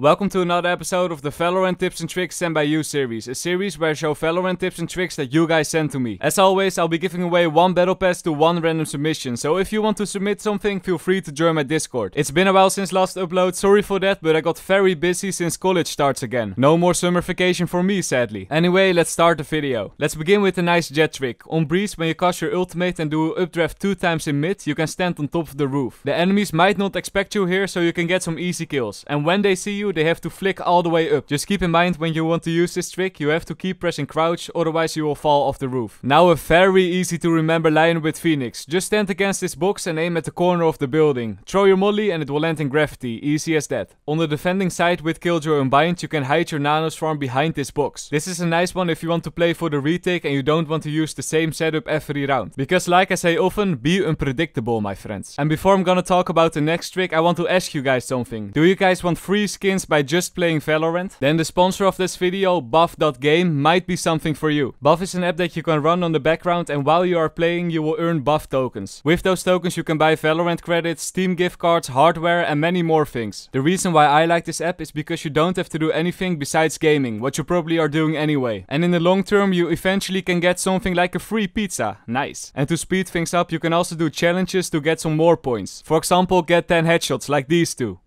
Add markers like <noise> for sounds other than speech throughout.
Welcome to another episode of the Valorant Tips and Tricks Sent by You series, a series where I show Valorant tips and tricks that you guys send to me. As always, I'll be giving away one battle pass to one random submission, so if you want to submit something, feel free to join my Discord. It's been a while since last upload, sorry for that, but I got very busy since college starts again. No more summer vacation for me, sadly. Anyway, let's start the video. Let's begin with a nice jet trick. On breeze, when you cast your ultimate and do updraft two times in mid, you can stand on top of the roof. The enemies might not expect you here, so you can get some easy kills. And when they see you, you, they have to flick all the way up. Just keep in mind when you want to use this trick, you have to keep pressing crouch, otherwise you will fall off the roof. Now a very easy to remember line with Phoenix. Just stand against this box and aim at the corner of the building. Throw your molly and it will land in gravity, easy as that. On the defending side with Killjoy Unbind, you can hide your nanos farm behind this box. This is a nice one if you want to play for the retake and you don't want to use the same setup every round. Because like I say often, be unpredictable my friends. And before I'm gonna talk about the next trick, I want to ask you guys something. Do you guys want free skins by just playing Valorant? Then the sponsor of this video, buff.game, might be something for you. Buff is an app that you can run on the background and while you are playing you will earn buff tokens. With those tokens you can buy Valorant credits, Steam gift cards, hardware and many more things. The reason why I like this app is because you don't have to do anything besides gaming, what you probably are doing anyway. And in the long term you eventually can get something like a free pizza, nice. And to speed things up you can also do challenges to get some more points. For example get 10 headshots like these two.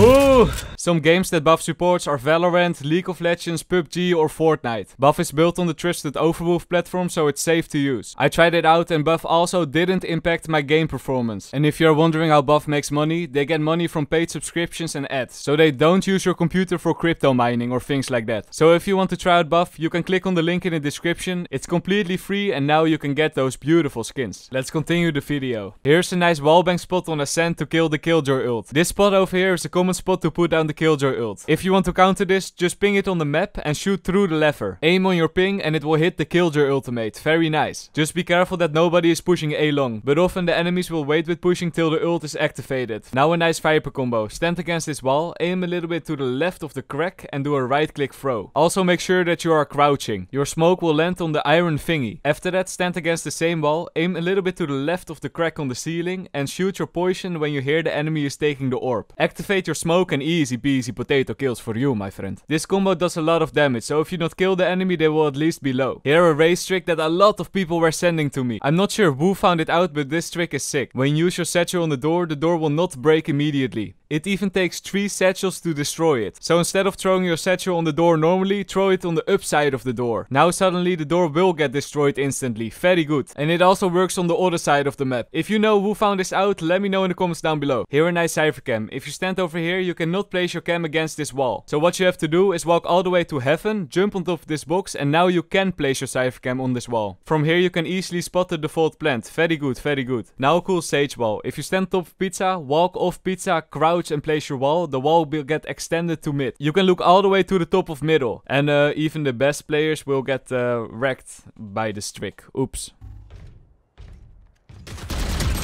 Ooh. Some games that buff supports are Valorant, League of Legends, PUBG or Fortnite. Buff is built on the trusted Overwolf platform so it's safe to use. I tried it out and buff also didn't impact my game performance. And if you're wondering how buff makes money, they get money from paid subscriptions and ads. So they don't use your computer for crypto mining or things like that. So if you want to try out buff, you can click on the link in the description. It's completely free and now you can get those beautiful skins. Let's continue the video. Here's a nice wallbang spot on Ascent to kill the Killjoy ult. This spot over here is a common spot to put down the Killjoy ult. If you want to counter this, just ping it on the map and shoot through the lever. Aim on your ping and it will hit the Killjoy ultimate. Very nice. Just be careful that nobody is pushing A long, but often the enemies will wait with pushing till the ult is activated. Now a nice Viper combo. Stand against this wall, aim a little bit to the left of the crack and do a right click throw. Also make sure that you are crouching. Your smoke will land on the iron thingy. After that stand against the same wall, aim a little bit to the left of the crack on the ceiling and shoot your poison when you hear the enemy is taking the orb. Activate your smoke and easy peasy potato kills for you, my friend. This combo does a lot of damage, so if you not kill the enemy, they will at least be low. Here a race trick that a lot of people were sending to me. I'm not sure who found it out, but this trick is sick. When you use your satchel on the door, the door will not break immediately. It even takes 3 satchels to destroy it. So instead of throwing your satchel on the door normally, throw it on the upside of the door. Now suddenly the door will get destroyed instantly. Very good. And it also works on the other side of the map. If you know who found this out, let me know in the comments down below. Here a nice cypher cam. If you stand over here, you cannot place your cam against this wall. So what you have to do is walk all the way to heaven, jump on top of this box, and now you can place your cypher cam on this wall. From here you can easily spot the default plant. Very good, very good. Now a cool sage wall. If you stand top of pizza, walk off pizza, crowd and place your wall, the wall will get extended to mid. You can look all the way to the top of middle. And uh, even the best players will get uh, wrecked by this trick. Oops.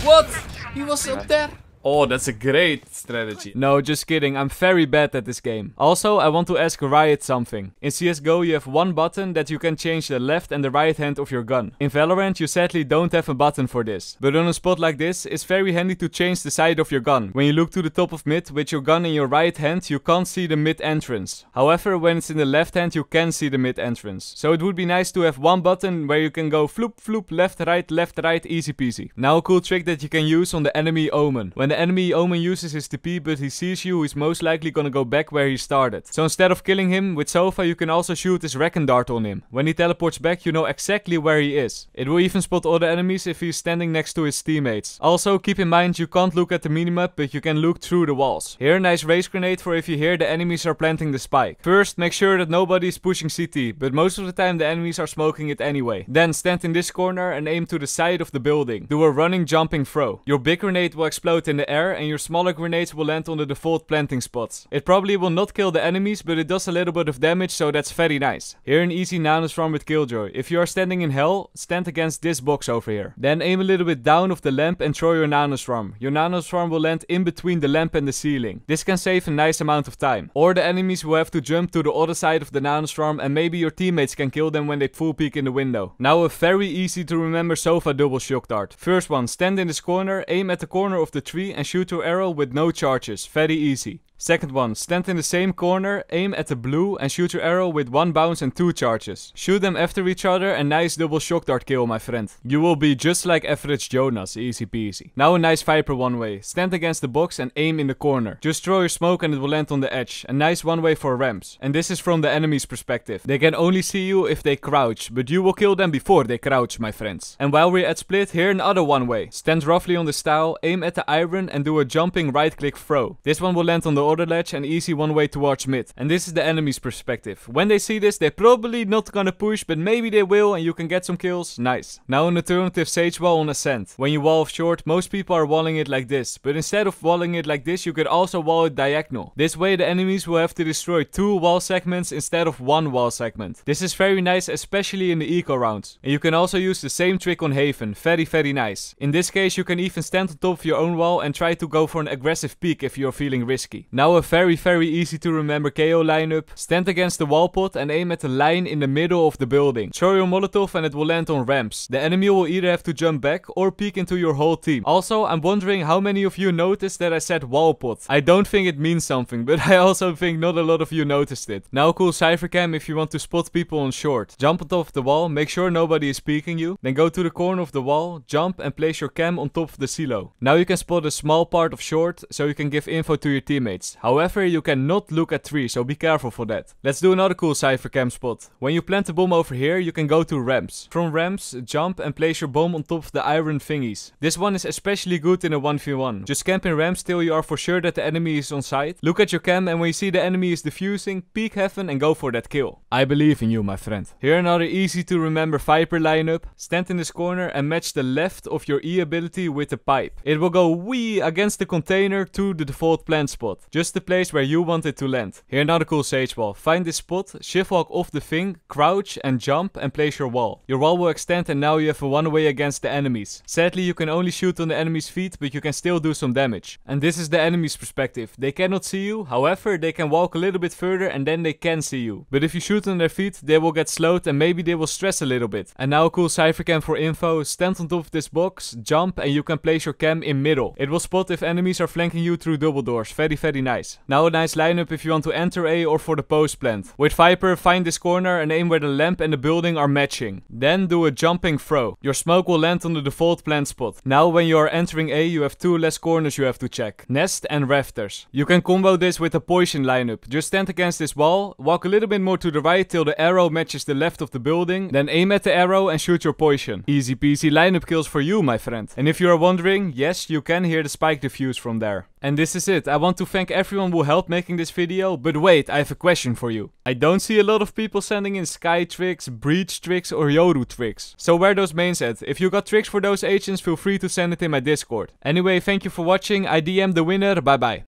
What? He was up there? Oh, that's a great strategy. No, just kidding. I'm very bad at this game. Also, I want to ask Riot something. In CSGO, you have one button that you can change the left and the right hand of your gun. In Valorant, you sadly don't have a button for this. But on a spot like this, it's very handy to change the side of your gun. When you look to the top of mid with your gun in your right hand, you can't see the mid entrance. However, when it's in the left hand, you can see the mid entrance. So it would be nice to have one button where you can go floop floop left right left right easy peasy. Now a cool trick that you can use on the enemy Omen. When the enemy Omen uses his TP but he sees you, he's most likely gonna go back where he started. So instead of killing him, with Sofa you can also shoot his Reckon Dart on him. When he teleports back you know exactly where he is. It will even spot other enemies if he's standing next to his teammates. Also keep in mind you can't look at the minimap but you can look through the walls. Here a nice race grenade for if you hear the enemies are planting the spike. First make sure that nobody is pushing CT, but most of the time the enemies are smoking it anyway. Then stand in this corner and aim to the side of the building. Do a running jumping throw. Your big grenade will explode in the the air and your smaller grenades will land on the default planting spots. It probably will not kill the enemies, but it does a little bit of damage, so that's very nice. Here an easy Nanos run with Killjoy. If you are standing in hell, stand against this box over here. Then aim a little bit down of the lamp and throw your Nanos farm. Your Nanos farm will land in between the lamp and the ceiling. This can save a nice amount of time. Or the enemies will have to jump to the other side of the Nanos farm and maybe your teammates can kill them when they full peek in the window. Now a very easy to remember sofa double shock dart. First one, stand in this corner, aim at the corner of the tree and shoot your arrow with no charges, very easy. Second one, stand in the same corner, aim at the blue and shoot your arrow with one bounce and two charges. Shoot them after each other and nice double shock dart kill my friend. You will be just like average Jonas, easy peasy. Now a nice Viper one way, stand against the box and aim in the corner. Just throw your smoke and it will land on the edge. A nice one way for ramps. And this is from the enemy's perspective. They can only see you if they crouch, but you will kill them before they crouch my friends. And while we're at split, here another one way. Stand roughly on the style, aim at the iron and do a jumping right click throw. This one will land on the Order other ledge and easy one way towards mid. And this is the enemy's perspective. When they see this, they're probably not gonna push, but maybe they will and you can get some kills. Nice. Now an alternative sage wall on ascent. When you wall off short, most people are walling it like this. But instead of walling it like this, you could also wall it diagonal. This way the enemies will have to destroy two wall segments instead of one wall segment. This is very nice, especially in the eco rounds. And you can also use the same trick on Haven. Very, very nice. In this case, you can even stand on top of your own wall and try to go for an aggressive peek if you're feeling risky. Now a very very easy to remember KO lineup. Stand against the wall pot and aim at the line in the middle of the building. Throw your Molotov and it will land on ramps. The enemy will either have to jump back or peek into your whole team. Also, I'm wondering how many of you noticed that I said wall pot. I don't think it means something, <laughs> but I also think not a lot of you noticed it. Now cool cyphercam if you want to spot people on short. Jump on top of the wall, make sure nobody is peeking you. Then go to the corner of the wall, jump and place your cam on top of the silo. Now you can spot a small part of short, so you can give info to your teammates sides. However, you cannot look at trees, so be careful for that. Let's do another cool cipher cam spot. When you plant a bomb over here, you can go to ramps. From ramps, jump and place your bomb on top of the iron thingies. This one is especially good in a 1v1. Just camp in ramps till you are for sure that the enemy is on site. Look at your cam and when you see the enemy is defusing, peek heaven and go for that kill. I believe in you, my friend. Here another easy to remember Viper lineup. Stand in this corner and match the left of your E ability with the pipe. It will go wee against the container to the default plant spot. Just the place where you wanted to land. Here another cool sage wall. Find this spot, shift walk off the thing, crouch and jump and place your wall. Your wall will extend and now you have a one way against the enemies. Sadly you can only shoot on the enemy's feet but you can still do some damage. And this is the enemy's perspective. They cannot see you, however they can walk a little bit further and then they can see you. But if you shoot on their feet they will get slowed and maybe they will stress a little bit. And now a cool cyphercam for info, stand on top of this box, jump and you can place your cam in middle. It will spot if enemies are flanking you through double doors, very very nice. Now a nice lineup if you want to enter A or for the post plant. With Viper, find this corner and aim where the lamp and the building are matching. Then do a jumping throw. Your smoke will land on the default plant spot. Now when you are entering A you have two less corners you have to check. Nest and rafters. You can combo this with a poison lineup. Just stand against this wall, walk a little bit more to the right till the arrow matches the left of the building, then aim at the arrow and shoot your poison. Easy peasy lineup kills for you my friend. And if you are wondering, yes you can hear the spike diffuse from there. And this is it. I want to thank everyone who helped making this video, but wait, I have a question for you. I don't see a lot of people sending in Sky tricks, Breach tricks or Yoru tricks. So where those mains at? If you got tricks for those agents, feel free to send it in my Discord. Anyway, thank you for watching, I DM the winner, bye bye.